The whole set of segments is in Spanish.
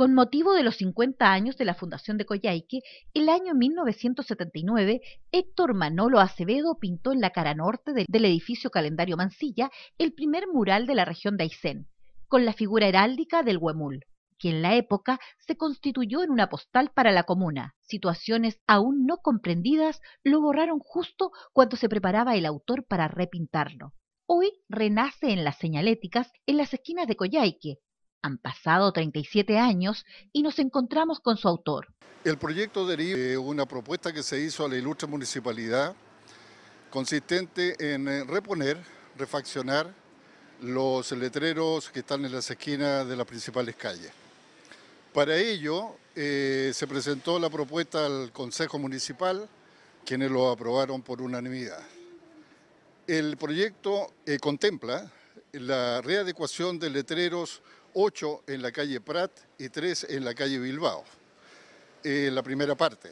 Con motivo de los 50 años de la fundación de Coyhaique, el año 1979, Héctor Manolo Acevedo pintó en la cara norte del edificio Calendario Mansilla el primer mural de la región de Aysén, con la figura heráldica del Huemul, que en la época se constituyó en una postal para la comuna. Situaciones aún no comprendidas lo borraron justo cuando se preparaba el autor para repintarlo. Hoy renace en las señaléticas en las esquinas de Coyhaique, han pasado 37 años y nos encontramos con su autor. El proyecto deriva de una propuesta que se hizo a la ilustre municipalidad consistente en eh, reponer, refaccionar los letreros que están en las esquinas de las principales calles. Para ello eh, se presentó la propuesta al Consejo Municipal, quienes lo aprobaron por unanimidad. El proyecto eh, contempla la readecuación de letreros ocho en la calle Prat y tres en la calle Bilbao. la primera parte.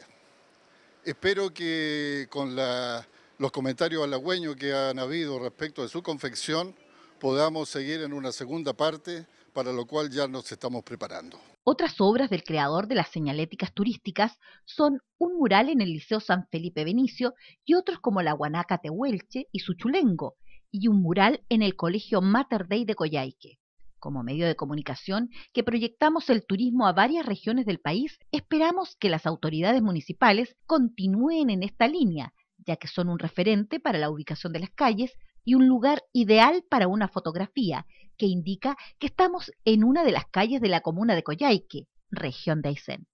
Espero que con los comentarios halagüeños que han habido respecto de su confección podamos seguir en una segunda parte para lo cual ya nos estamos preparando. Otras obras del creador de las señaléticas turísticas son un mural en el Liceo San Felipe Benicio y otros como la Guanaca Tehuelche y Suchulengo y un mural en el Colegio Mater de Coyaique. Como medio de comunicación que proyectamos el turismo a varias regiones del país, esperamos que las autoridades municipales continúen en esta línea, ya que son un referente para la ubicación de las calles y un lugar ideal para una fotografía, que indica que estamos en una de las calles de la comuna de Coyhaique, región de Aysén.